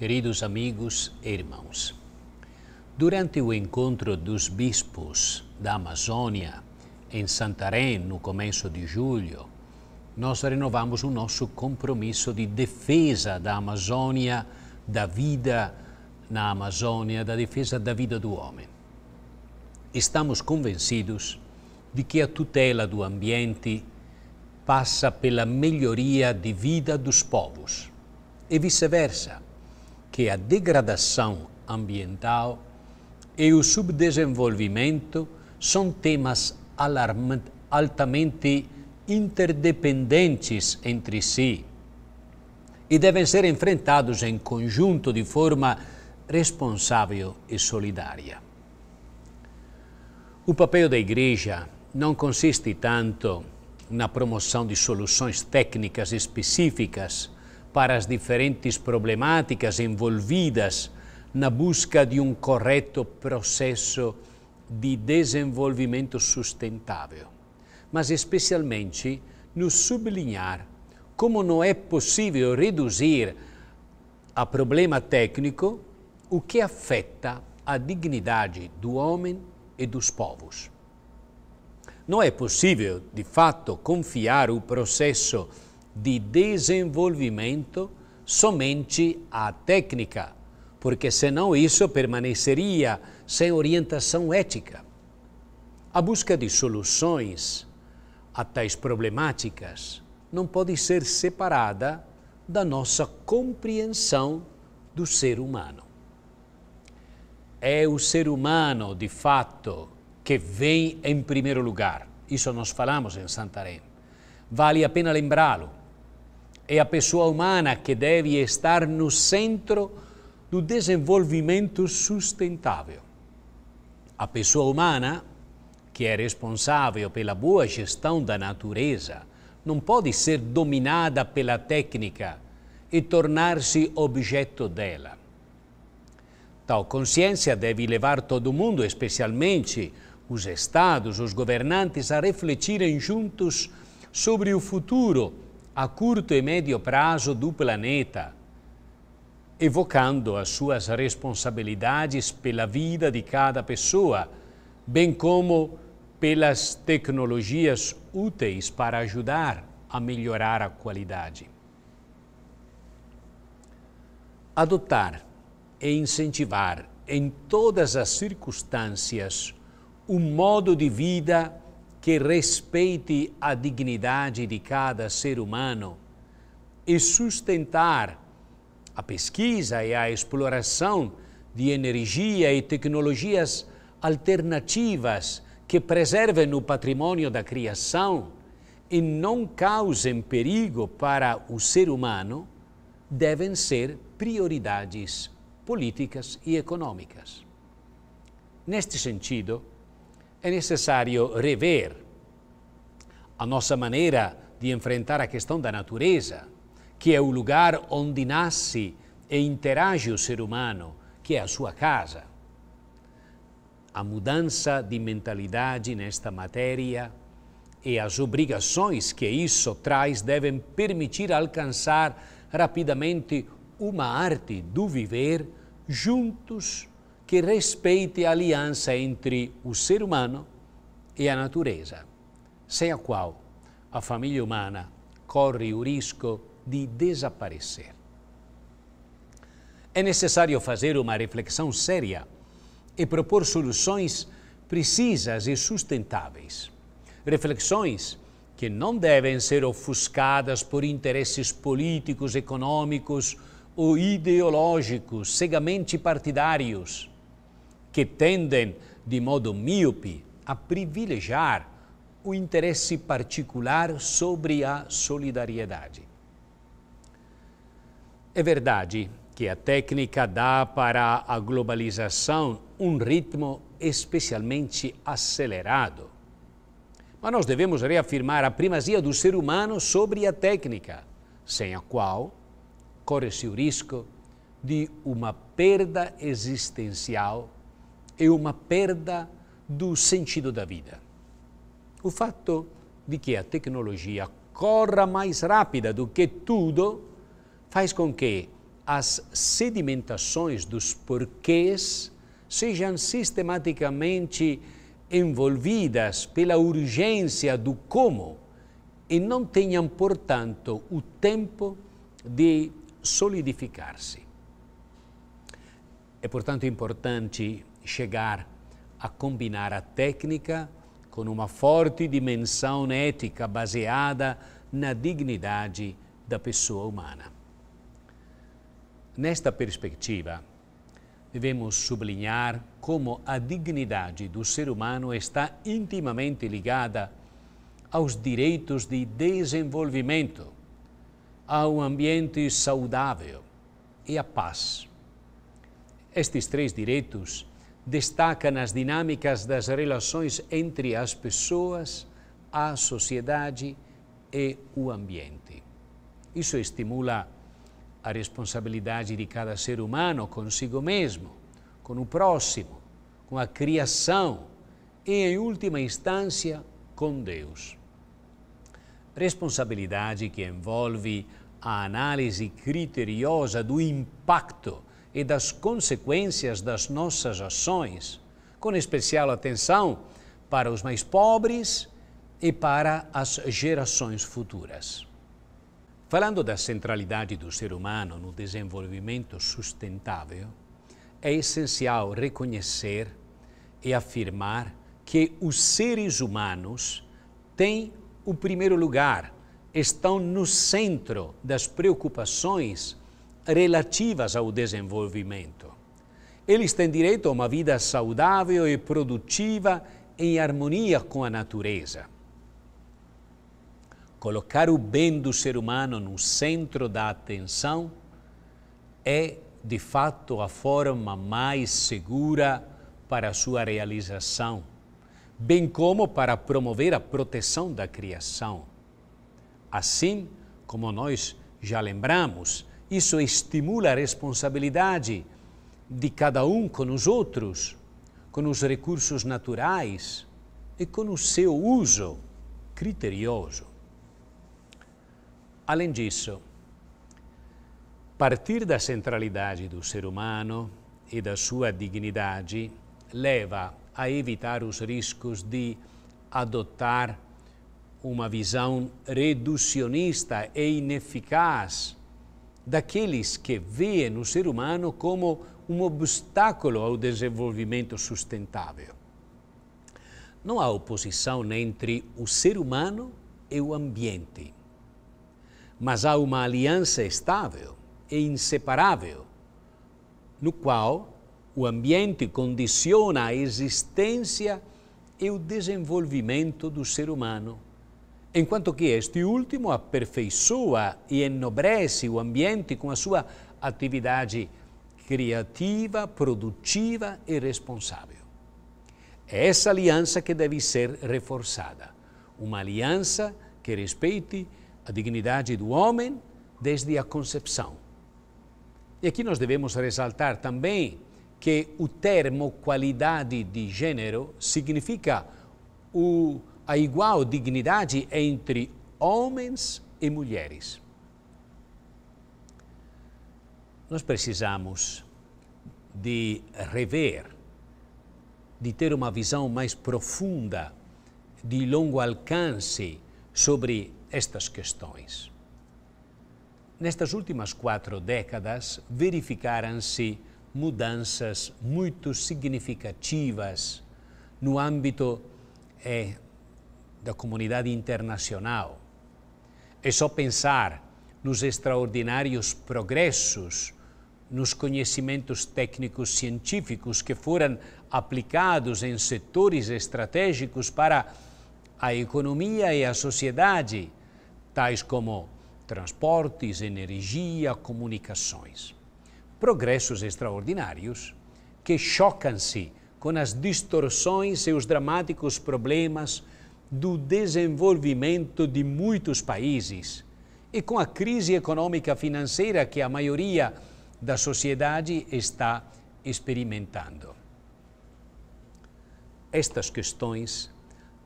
Queridos amigos e irmãos, durante o encontro dos bispos da Amazônia em Santarém, no começo de julho, nós renovamos o nosso compromisso de defesa da Amazônia, da vida na Amazônia, da defesa da vida do homem. Estamos convencidos de que a tutela do ambiente passa pela melhoria de vida dos povos e vice-versa que a degradação ambiental e o subdesenvolvimento são temas altamente interdependentes entre si e devem ser enfrentados em conjunto de forma responsável e solidária. O papel da Igreja não consiste tanto na promoção de soluções técnicas específicas para as diferentes problemáticas envolvidas na busca de um correto processo de desenvolvimento sustentável, mas especialmente no sublinhar como não é possível reduzir a problema técnico o que afeta a dignidade do homem e dos povos. Não é possível, de fato, confiar o processo de desenvolvimento somente à técnica, porque senão isso permaneceria sem orientação ética. A busca de soluções a tais problemáticas não pode ser separada da nossa compreensão do ser humano. É o ser humano, de fato, que vem em primeiro lugar. Isso nós falamos em Santarém. Vale a pena lembrá-lo é a pessoa humana que deve estar no centro do desenvolvimento sustentável. A pessoa humana, que é responsável pela boa gestão da natureza, não pode ser dominada pela técnica e tornar-se objeto dela. Tal consciência deve levar todo mundo, especialmente os estados, os governantes, a refletirem juntos sobre o futuro a curto e médio prazo do planeta, evocando as suas responsabilidades pela vida de cada pessoa, bem como pelas tecnologias úteis para ajudar a melhorar a qualidade. Adotar e incentivar em todas as circunstâncias um modo de vida que respeite a dignidade de cada ser humano e sustentar a pesquisa e a exploração de energia e tecnologias alternativas que preservem o patrimônio da criação e não causem perigo para o ser humano, devem ser prioridades políticas e econômicas. Neste sentido, é necessário rever a nossa maneira de enfrentar a questão da natureza, que é o lugar onde nasce e interage o ser humano, que é a sua casa. A mudança de mentalidade nesta matéria e as obrigações que isso traz devem permitir alcançar rapidamente uma arte do viver juntos que respeite a aliança entre o ser humano e a natureza, sem a qual a família humana corre o risco de desaparecer. É necessário fazer uma reflexão séria e propor soluções precisas e sustentáveis. Reflexões que não devem ser ofuscadas por interesses políticos, econômicos ou ideológicos cegamente partidários que tendem, de modo míope, a privilegiar o interesse particular sobre a solidariedade. É verdade que a técnica dá para a globalização um ritmo especialmente acelerado. Mas nós devemos reafirmar a primazia do ser humano sobre a técnica, sem a qual corre-se o risco de uma perda existencial é uma perda do sentido da vida. O fato de que a tecnologia corra mais rápida do que tudo faz com que as sedimentações dos porquês sejam sistematicamente envolvidas pela urgência do como e não tenham, portanto, o tempo de solidificar-se. É, portanto, importante chegar a combinar a técnica com uma forte dimensão ética baseada na dignidade da pessoa humana. Nesta perspectiva, devemos sublinhar como a dignidade do ser humano está intimamente ligada aos direitos de desenvolvimento, a um ambiente saudável e à paz. Estes três direitos destaca nas dinâmicas das relações entre as pessoas, a sociedade e o ambiente. Isso estimula a responsabilidade de cada ser humano consigo mesmo, com o próximo, com a criação e, em última instância, com Deus. Responsabilidade que envolve a análise criteriosa do impacto e das consequências das nossas ações, com especial atenção para os mais pobres e para as gerações futuras. Falando da centralidade do ser humano no desenvolvimento sustentável, é essencial reconhecer e afirmar que os seres humanos têm o primeiro lugar, estão no centro das preocupações relativas ao desenvolvimento. Eles têm direito a uma vida saudável e produtiva em harmonia com a natureza. Colocar o bem do ser humano no centro da atenção é, de fato, a forma mais segura para a sua realização, bem como para promover a proteção da criação. Assim, como nós já lembramos, isso estimula a responsabilidade de cada um com os outros, com os recursos naturais e com o seu uso criterioso. Além disso, partir da centralidade do ser humano e da sua dignidade leva a evitar os riscos de adotar uma visão reducionista e ineficaz daqueles que veem o ser humano como um obstáculo ao desenvolvimento sustentável. Não há oposição entre o ser humano e o ambiente, mas há uma aliança estável e inseparável, no qual o ambiente condiciona a existência e o desenvolvimento do ser humano enquanto que este último aperfeiçoa e enobrece o ambiente com a sua atividade criativa, produtiva e responsável. É essa aliança que deve ser reforçada, uma aliança que respeite a dignidade do homem desde a concepção. E aqui nós devemos ressaltar também que o termo qualidade de gênero significa o a igual dignidade entre homens e mulheres. Nós precisamos de rever, de ter uma visão mais profunda, de longo alcance sobre estas questões. Nestas últimas quatro décadas, verificaram-se mudanças muito significativas no âmbito eh, da comunidade internacional. É só pensar nos extraordinários progressos nos conhecimentos técnicos científicos que foram aplicados em setores estratégicos para a economia e a sociedade, tais como transportes, energia, comunicações. Progressos extraordinários que chocam-se com as distorções e os dramáticos problemas do desenvolvimento de muitos países. E com a crise econômica financeira que a maioria da sociedade está experimentando. Estas questões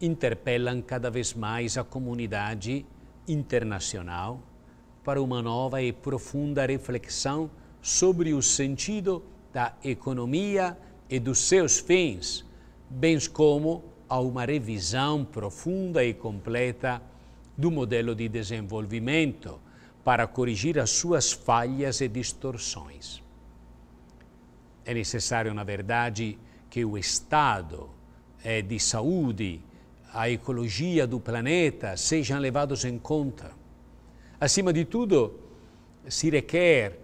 interpelam cada vez mais a comunidade internacional para uma nova e profunda reflexão sobre o sentido da economia e dos seus fins, bem como a uma revisão profunda e completa do modelo de desenvolvimento para corrigir as suas falhas e distorções. É necessário, na verdade, que o estado eh, de saúde, a ecologia do planeta sejam levados em conta. Acima de tudo, se requer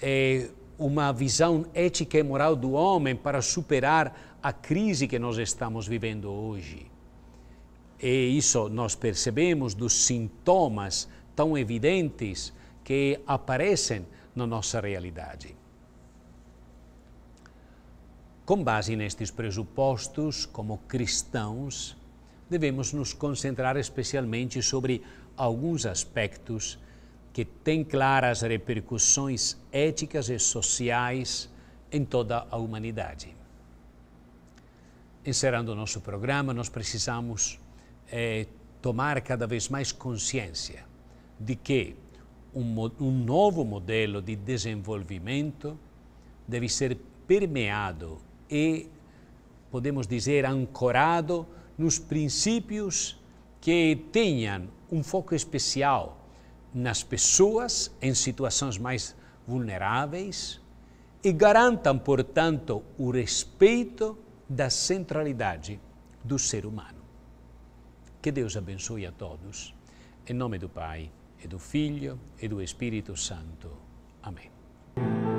eh, uma visão ética e moral do homem para superar a crise que nós estamos vivendo hoje. E isso nós percebemos dos sintomas tão evidentes que aparecem na nossa realidade. Com base nestes pressupostos, como cristãos, devemos nos concentrar especialmente sobre alguns aspectos que tem claras repercussões éticas e sociais em toda a humanidade. Encerrando o nosso programa, nós precisamos é, tomar cada vez mais consciência de que um, um novo modelo de desenvolvimento deve ser permeado e, podemos dizer, ancorado nos princípios que tenham um foco especial nas pessoas em situações mais vulneráveis e garantam, portanto, o respeito da centralidade do ser humano. Que Deus abençoe a todos. Em nome do Pai, e do Filho, e do Espírito Santo. Amém.